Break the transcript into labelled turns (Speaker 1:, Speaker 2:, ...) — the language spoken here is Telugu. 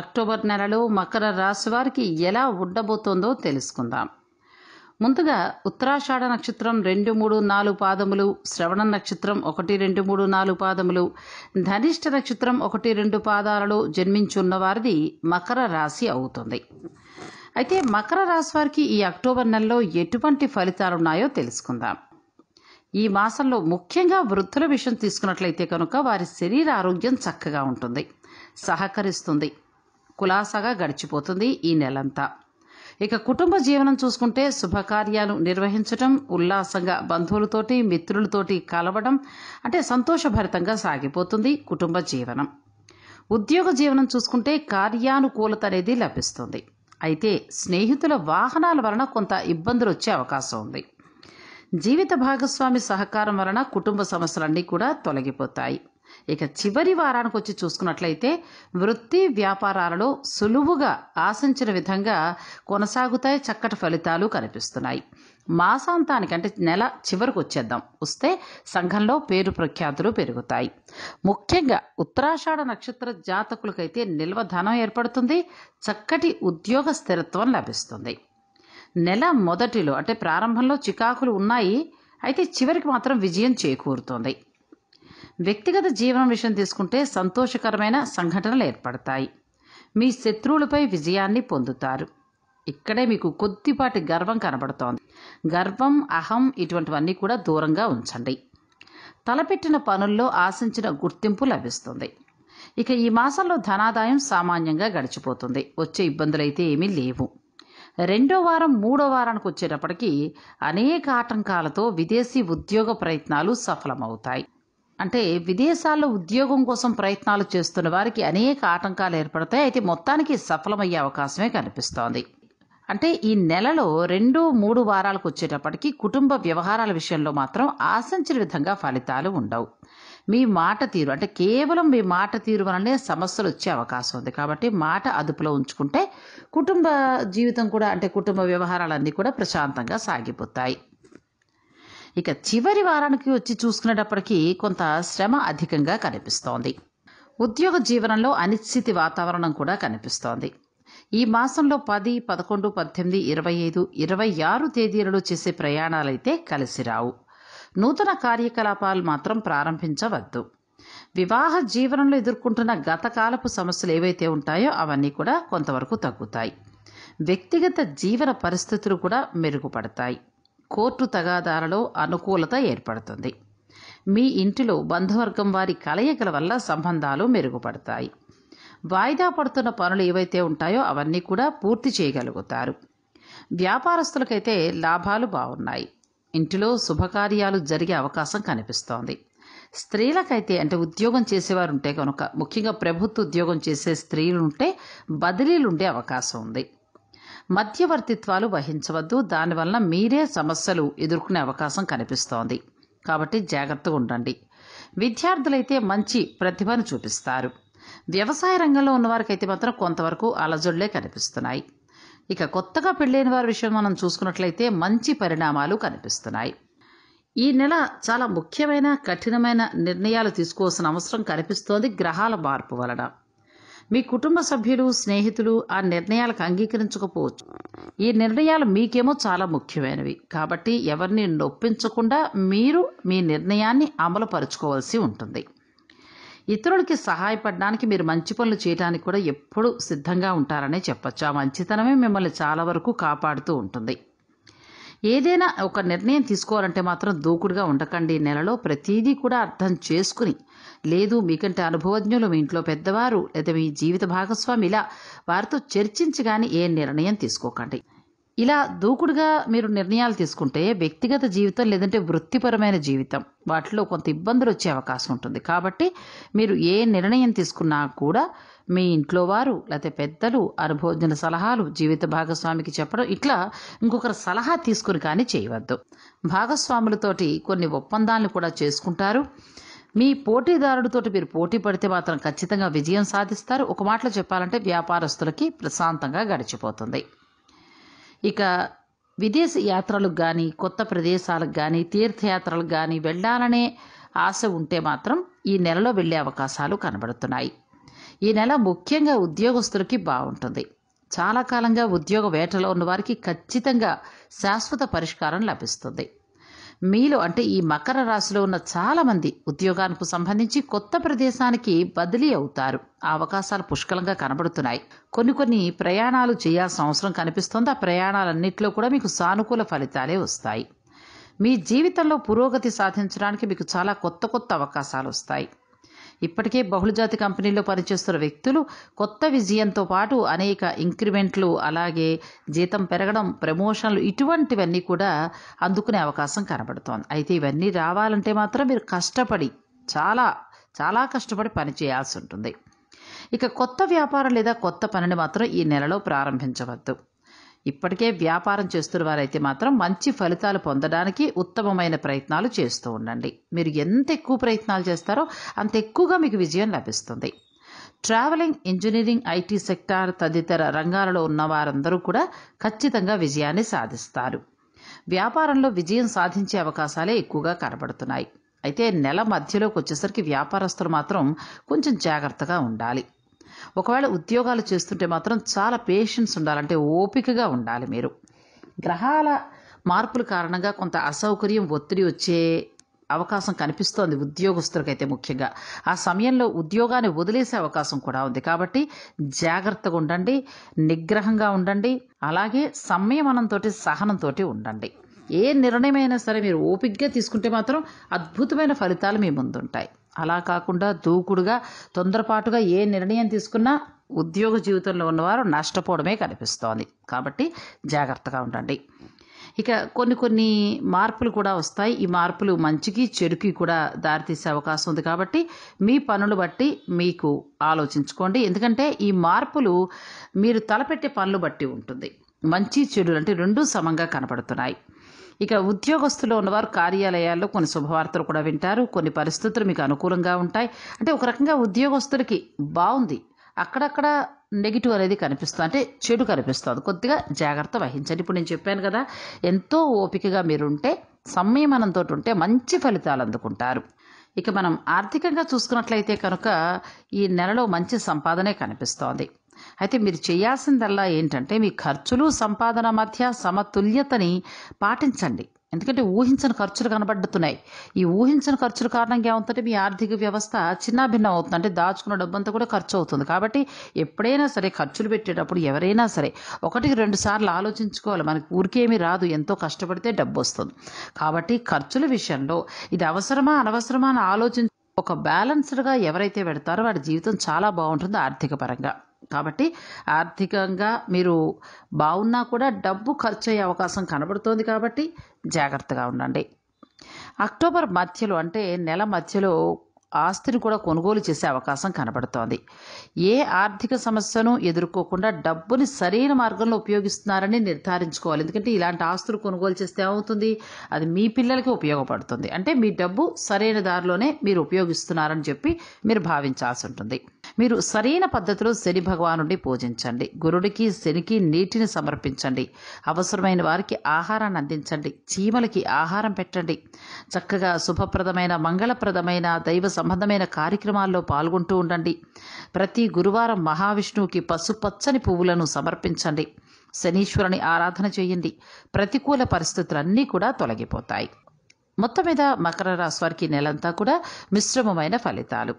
Speaker 1: అక్టోబర్ నెలలో మకర రాశి వారికి ఎలా ఉండబోతోందో తెలుసుకుందాం ముందుగా ఉత్తరాషాఢ నక్షత్రం రెండు మూడు నాలుగు పాదములు శ్రవణ నక్షత్రం ఒకటి రెండు మూడు నాలుగు పాదములు ధనిష్ట నక్షత్రం ఒకటి రెండు పాదాలలో వారిది మకర రాశి అవుతుంది అయితే మకర రాశి వారికి ఈ అక్టోబర్ నెలలో ఎటువంటి ఫలితాలున్నాయో తెలుసుకుందాం ఈ మాసంలో ముఖ్యంగా వృద్ధుల విషయం తీసుకున్నట్లయితే కనుక వారి శరీర ఆరోగ్యం చక్కగా ఉంటుంది సహకరిస్తుంది కులాసాగా గడిచిపోతుంది ఈ నెలంతా ఇక కుటుంబ జీవనం చూసుకుంటే శుభకార్యాలు నిర్వహించటం ఉల్లాసంగా బంధువులతోటి మిత్రులతోటి కలవడం అంటే సంతోషభరితంగా సాగిపోతుంది కుటుంబ జీవనం ఉద్యోగ జీవనం చూసుకుంటే కార్యానుకూలత అనేది లభిస్తుంది అయితే స్నేహితుల వాహనాల వలన కొంత ఇబ్బందులు వచ్చే అవకాశం ఉంది జీవిత భాగస్వామి సహకారం వలన కుటుంబ సమస్యలన్నీ కూడా తొలగిపోతాయి ఇక చివరి వారానికి వచ్చి చూసుకున్నట్లయితే వృత్తి వ్యాపారాలలో సులువుగా ఆశించిన విధంగా కొనసాగుతాయి చక్కటి ఫలితాలు కనిపిస్తున్నాయి మాసాంతానికి అంటే నెల చివరికి వచ్చేద్దాం వస్తే సంఘంలో పేరు ప్రఖ్యాతులు పెరుగుతాయి ముఖ్యంగా ఉత్తరాషాఢ నక్షత్ర జాతకులకైతే నిల్వ ధనం ఏర్పడుతుంది చక్కటి ఉద్యోగ స్థిరత్వం లభిస్తుంది నెల మొదటిలో అంటే ప్రారంభంలో చికాకులు ఉన్నాయి అయితే చివరికి మాత్రం విజయం చేకూరుతోంది వ్యక్తిగత జీవనం విషయం తీసుకుంటే సంతోషకరమైన సంఘటనలు ఏర్పడతాయి మీ శత్రువులపై విజయాన్ని పొందుతారు ఇక్కడే మీకు కొద్దిపాటి గర్వం కనబడుతోంది గర్వం అహం ఇటువంటివన్నీ కూడా దూరంగా ఉంచండి తలపెట్టిన పనుల్లో ఆశించిన గుర్తింపు లభిస్తుంది ఇక ఈ మాసంలో ధనాదాయం సామాన్యంగా గడిచిపోతుంది వచ్చే ఇబ్బందులైతే ఏమీ లేవు రెండో వారం మూడో వారానికి వచ్చేటప్పటికి అనేక ఆటంకాలతో విదేశీ ఉద్యోగ ప్రయత్నాలు సఫలమవుతాయి అంటే విదేశాల్లో ఉద్యోగం కోసం ప్రయత్నాలు చేస్తున్న వారికి అనేక ఆటంకాలు ఏర్పడతాయి అయితే మొత్తానికి సఫలమయ్యే అవకాశమే కనిపిస్తోంది అంటే ఈ నెలలో రెండు మూడు వారాలకు వచ్చేటప్పటికి కుటుంబ వ్యవహారాల విషయంలో మాత్రం ఆశించిన విధంగా ఫలితాలు ఉండవు మీ మాట తీరు అంటే కేవలం మీ మాట తీరు వలనే సమస్యలు వచ్చే అవకాశం ఉంది కాబట్టి మాట అదుపులో ఉంచుకుంటే కుటుంబ జీవితం కూడా అంటే కుటుంబ వ్యవహారాలన్నీ కూడా ప్రశాంతంగా సాగిపోతాయి ఇక చివరి వారానికి వచ్చి చూసుకునేటప్పటికీ కొంత శ్రమ అధికంగా కనిపిస్తోంది ఉద్యోగ జీవనంలో అనిశ్చితి వాతావరణం కూడా కనిపిస్తోంది ఈ మాసంలో పది పదకొండు పద్దెనిమిది ఇరవై ఐదు ఇరవై ఆరు తేదీలలో చేసే ప్రయాణాలైతే కలిసి రావు నూతన కార్యకలాపాలు మాత్రం ప్రారంభించవద్దు వివాహ జీవనంలో ఎదుర్కొంటున్న గతకాలపు సమస్యలు ఏవైతే ఉంటాయో అవన్నీ కూడా కొంతవరకు తగ్గుతాయి వ్యక్తిగత జీవన పరిస్థితులు కూడా మెరుగుపడతాయి కోర్టు తగాదాలలో అనుకూలత ఏర్పడుతుంది మీ ఇంటిలో బంధువర్గం వారి కలయికల వల్ల సంబంధాలు మెరుగుపడతాయి వాయిదా పడుతున్న పనులు ఏవైతే ఉంటాయో అవన్నీ కూడా పూర్తి చేయగలుగుతారు వ్యాపారస్తులకైతే లాభాలు బాగున్నాయి ఇంటిలో శుభకార్యాలు జరిగే అవకాశం కనిపిస్తోంది స్త్రీలకైతే అంటే ఉద్యోగం చేసేవారు ఉంటే కనుక ముఖ్యంగా ప్రభుత్వ ఉద్యోగం చేసే స్త్రీలు ఉంటే బదిలీలు ఉండే అవకాశం ఉంది మధ్యవర్తిత్వాలు వహించవద్దు దానివల్ల మీరే సమస్యలు ఎదుర్కొనే అవకాశం కనిపిస్తోంది కాబట్టి జాగ్రత్తగా ఉండండి విద్యార్థులైతే మంచి ప్రతిభను చూపిస్తారు వ్యవసాయ రంగంలో ఉన్నవారికైతే మాత్రం కొంతవరకు అలజడులే కనిపిస్తున్నాయి ఇక కొత్తగా పెళ్ళైన వారి విషయం మనం చూసుకున్నట్లయితే మంచి పరిణామాలు కనిపిస్తున్నాయి ఈ నెల చాలా ముఖ్యమైన కఠినమైన నిర్ణయాలు తీసుకోవాల్సిన అవసరం కనిపిస్తోంది గ్రహాల మార్పు వలన మీ కుటుంబ సభ్యులు స్నేహితులు ఆ నిర్ణయాలకు అంగీకరించకపోవచ్చు ఈ నిర్ణయాలు మీకేమో చాలా ముఖ్యమైనవి కాబట్టి ఎవరిని నొప్పించకుండా మీరు మీ నిర్ణయాన్ని అమలుపరుచుకోవాల్సి ఉంటుంది ఇతరులకి సహాయపడడానికి మీరు మంచి పనులు చేయడానికి కూడా ఎప్పుడు సిద్ధంగా ఉంటారనే చెప్పచ్చు ఆ మంచితనమే మిమ్మల్ని చాలా వరకు కాపాడుతూ ఉంటుంది ఏదైనా ఒక నిర్ణయం తీసుకోవాలంటే మాత్రం దూకుడుగా ఉండకండి నెలలో ప్రతిదీ కూడా అర్థం చేసుకుని లేదు మీకంటే అనుభవజ్ఞులు మీ ఇంట్లో పెద్దవారు లేదా మీ జీవిత భాగస్వామి ఇలా వారితో చర్చించగానే ఏ నిర్ణయం తీసుకోకండి ఇలా దూకుడుగా మీరు నిర్ణయాలు తీసుకుంటే వ్యక్తిగత జీవితం లేదంటే వృత్తిపరమైన జీవితం వాటిలో కొంత ఇబ్బందులు వచ్చే అవకాశం ఉంటుంది కాబట్టి మీరు ఏ నిర్ణయం తీసుకున్నా కూడా మీ ఇంట్లో వారు లేకపోతే పెద్దలు అనుభవజ్ఞుల సలహాలు జీవిత భాగస్వామికి చెప్పడం ఇట్లా ఇంకొకరు సలహా తీసుకుని కానీ చేయవద్దు భాగస్వాములతోటి కొన్ని ఒప్పందాలను కూడా చేసుకుంటారు మీ పోటీదారుడితో మీరు పోటీ పడితే మాత్రం ఖచ్చితంగా విజయం సాధిస్తారు ఒక మాటలో చెప్పాలంటే వ్యాపారస్తులకి ప్రశాంతంగా గడిచిపోతుంది ఇక విదేశ యాత్రలకు కానీ కొత్త ప్రదేశాలకు కానీ తీర్థయాత్రలకు కానీ వెళ్ళాలనే ఆశ ఉంటే మాత్రం ఈ నెలలో వెళ్ళే అవకాశాలు కనబడుతున్నాయి ఈ నెల ముఖ్యంగా ఉద్యోగస్తులకి బాగుంటుంది చాలా కాలంగా ఉద్యోగ వేటలో ఉన్నవారికి ఖచ్చితంగా శాశ్వత పరిష్కారం లభిస్తుంది మీలో అంటే ఈ మకర రాశిలో ఉన్న చాలామంది ఉద్యోగానికి సంబంధించి కొత్త ప్రదేశానికి బదిలీ అవుతారు ఆ అవకాశాలు పుష్కలంగా కనబడుతున్నాయి కొన్ని కొన్ని ప్రయాణాలు చేయాల్సిన అవసరం కనిపిస్తుంది ఆ ప్రయాణాలన్నింటిలో కూడా మీకు సానుకూల ఫలితాలే వస్తాయి మీ జీవితంలో పురోగతి సాధించడానికి మీకు చాలా కొత్త కొత్త అవకాశాలు వస్తాయి ఇప్పటికే బహుళజాతి కంపెనీల్లో పనిచేస్తున్న వ్యక్తులు కొత్త విజయంతో పాటు అనేక ఇంక్రిమెంట్లు అలాగే జీతం పెరగడం ప్రమోషన్లు ఇటువంటివన్నీ కూడా అందుకునే అవకాశం కనబడుతోంది అయితే ఇవన్నీ రావాలంటే మాత్రం మీరు కష్టపడి చాలా చాలా కష్టపడి పని చేయాల్సి ఉంటుంది ఇక కొత్త వ్యాపారం లేదా కొత్త పనిని మాత్రం ఈ నెలలో ప్రారంభించవద్దు ఇప్పటికే వ్యాపారం చేస్తున్న వారైతే మాత్రం మంచి ఫలితాలు పొందడానికి ఉత్తమమైన ప్రయత్నాలు చేస్తూ ఉండండి మీరు ఎంత ఎక్కువ ప్రయత్నాలు చేస్తారో అంత ఎక్కువగా మీకు విజయం లభిస్తుంది ట్రావెలింగ్ ఇంజనీరింగ్ ఐటీ సెక్టార్ తదితర రంగాలలో ఉన్న వారందరూ కూడా ఖచ్చితంగా విజయాన్ని సాధిస్తారు వ్యాపారంలో విజయం సాధించే అవకాశాలే ఎక్కువగా కనబడుతున్నాయి అయితే నెల మధ్యలోకి వచ్చేసరికి వ్యాపారస్తులు మాత్రం కొంచెం జాగ్రత్తగా ఉండాలి ఒకవేళ ఉద్యోగాలు చేస్తుంటే మాత్రం చాలా పేషెన్స్ ఉండాలంటే ఓపికగా ఉండాలి మీరు గ్రహాల మార్పుల కారణంగా కొంత అసౌకర్యం ఒత్తిడి వచ్చే అవకాశం కనిపిస్తోంది ఉద్యోగస్తులకైతే ముఖ్యంగా ఆ సమయంలో ఉద్యోగాన్ని వదిలేసే అవకాశం కూడా ఉంది కాబట్టి జాగ్రత్తగా ఉండండి నిగ్రహంగా ఉండండి అలాగే సంయమనంతో సహనంతో ఉండండి ఏ నిర్ణయమైనా సరే మీరు ఓపిక్గా తీసుకుంటే మాత్రం అద్భుతమైన ఫలితాలు మీ ముందుంటాయి అలా కాకుండా దూకుడుగా తొందరపాటుగా ఏ నిర్ణయం తీసుకున్నా ఉద్యోగ జీవితంలో ఉన్నవారు నష్టపోవడమే కనిపిస్తోంది కాబట్టి జాగ్రత్తగా ఉండండి ఇక కొన్ని కొన్ని మార్పులు కూడా వస్తాయి ఈ మార్పులు మంచికి చెడుకి కూడా దారితీసే అవకాశం ఉంది కాబట్టి మీ పనులు బట్టి మీకు ఆలోచించుకోండి ఎందుకంటే ఈ మార్పులు మీరు తలపెట్టే పనులు బట్టి ఉంటుంది మంచి చెడు అంటే రెండు సమంగా కనపడుతున్నాయి ఇక ఉద్యోగస్తులు ఉన్నవారు కార్యాలయాల్లో కొన్ని శుభవార్తలు కూడా వింటారు కొన్ని పరిస్థితులు మీకు అనుకూలంగా ఉంటాయి అంటే ఒక రకంగా ఉద్యోగస్తులకి బాగుంది అక్కడక్కడ నెగిటివ్ అనేది కనిపిస్తుంది అంటే చెడు కనిపిస్తుంది కొద్దిగా జాగ్రత్త వహించండి ఇప్పుడు నేను చెప్పాను కదా ఎంతో ఓపికగా మీరుంటే సంయమనంతో ఉంటే మంచి ఫలితాలు అందుకుంటారు ఇక మనం ఆర్థికంగా చూసుకున్నట్లయితే కనుక ఈ నెలలో మంచి సంపాదనే కనిపిస్తోంది అయితే మీరు చేయాల్సిందల్లా ఏంటంటే మీ ఖర్చులు సంపాదన మధ్య సమతుల్యతని పాటించండి ఎందుకంటే ఊహించని ఖర్చులు కనబడుతున్నాయి ఈ ఊహించని ఖర్చుల కారణంగా ఏమవుతుంటే మీ ఆర్థిక వ్యవస్థ చిన్నాభిన్నం అవుతుంది అంటే దాచుకున్న డబ్బంతా కూడా ఖర్చు అవుతుంది కాబట్టి ఎప్పుడైనా సరే ఖర్చులు పెట్టేటప్పుడు ఎవరైనా సరే ఒకటికి రెండు సార్లు ఆలోచించుకోవాలి మనకి ఊరికేమీ రాదు ఎంతో కష్టపడితే డబ్బు వస్తుంది కాబట్టి ఖర్చుల విషయంలో ఇది అవసరమా అనవసరమా అని ఆలోచించ ఒక బ్యాలెన్స్డ్గా ఎవరైతే పెడతారో వాడి జీవితం చాలా బాగుంటుంది ఆర్థిక పరంగా కాబట్టి ఆర్థికంగా మీరు బాగున్నా కూడా డబ్బు ఖర్చు అయ్యే అవకాశం కనబడుతోంది కాబట్టి జాగ్రత్తగా ఉండండి అక్టోబర్ మధ్యలో అంటే నెల మధ్యలో ఆస్తిని కూడా కొనుగోలు చేసే అవకాశం కనబడుతోంది ఏ ఆర్థిక సమస్యను ఎదుర్కోకుండా డబ్బుని సరైన మార్గంలో ఉపయోగిస్తున్నారని నిర్ధారించుకోవాలి ఎందుకంటే ఇలాంటి ఆస్తులు కొనుగోలు చేస్తే ఏమవుతుంది అది మీ పిల్లలకి ఉపయోగపడుతుంది అంటే మీ డబ్బు సరైన దారిలోనే మీరు ఉపయోగిస్తున్నారని చెప్పి మీరు భావించాల్సి ఉంటుంది మీరు సరైన పద్ధతిలో శని భగవానుడిని పూజించండి గురుడికి శనికి నీటిని సమర్పించండి అవసరమైన వారికి ఆహారాన్ని అందించండి చీమలకి ఆహారం పెట్టండి చక్కగా శుభప్రదమైన మంగళప్రదమైన దైవ సంబంధమైన కార్యక్రమాల్లో పాల్గొంటూ ఉండండి ప్రతి గురువారం మహావిష్ణువుకి పసుపచ్చని పువ్వులను సమర్పించండి శనీశ్వరుని ఆరాధన చేయండి ప్రతికూల పరిస్థితులన్నీ కూడా తొలగిపోతాయి మొత్తం మీద మకర రాశి వారికి నెలంతా కూడా మిశ్రమమైన ఫలితాలు